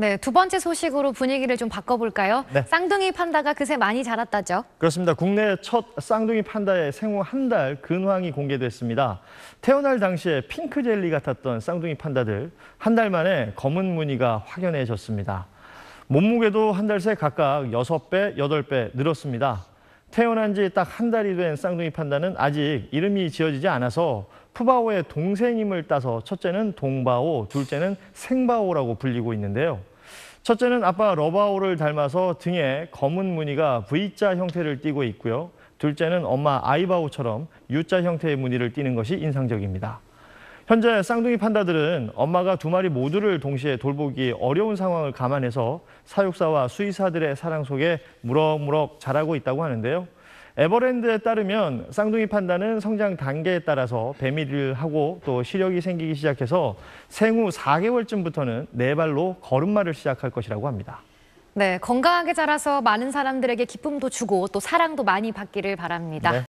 네, 두 번째 소식으로 분위기를 좀 바꿔볼까요? 네. 쌍둥이 판다가 그새 많이 자랐다죠? 그렇습니다. 국내 첫 쌍둥이 판다의 생후 한 달 근황이 공개됐습니다. 태어날 당시에 핑크 젤리 같았던 쌍둥이 판다들 한 달 만에 검은 무늬가 확연해졌습니다. 몸무게도 한 달 새 각각 6배8배 늘었습니다. 태어난 지 딱 한 달이 된 쌍둥이 판다는 아직 이름이 지어지지 않아서 푸바오의 동생임을 따서 첫째는 동바오, 둘째는 생바오라고 불리고 있는데요. 첫째는 아빠 러바오를 닮아서 등에 검은 무늬가 V자 형태를 띠고 있고요. 둘째는 엄마 아이바오처럼 U자 형태의 무늬를 띠는 것이 인상적입니다. 현재 쌍둥이 판다들은 엄마가 두 마리 모두를 동시에 돌보기 어려운 상황을 감안해서 사육사와 수의사들의 사랑 속에 무럭무럭 자라고 있다고 하는데요. 에버랜드에 따르면 쌍둥이 판다는 성장 단계에 따라서 배미를 하고 또 시력이 생기기 시작해서 생후 4개월쯤부터는 네 발로 걸음마를 시작할 것이라고 합니다. 네, 건강하게 자라서 많은 사람들에게 기쁨도 주고 또 사랑도 많이 받기를 바랍니다. 네.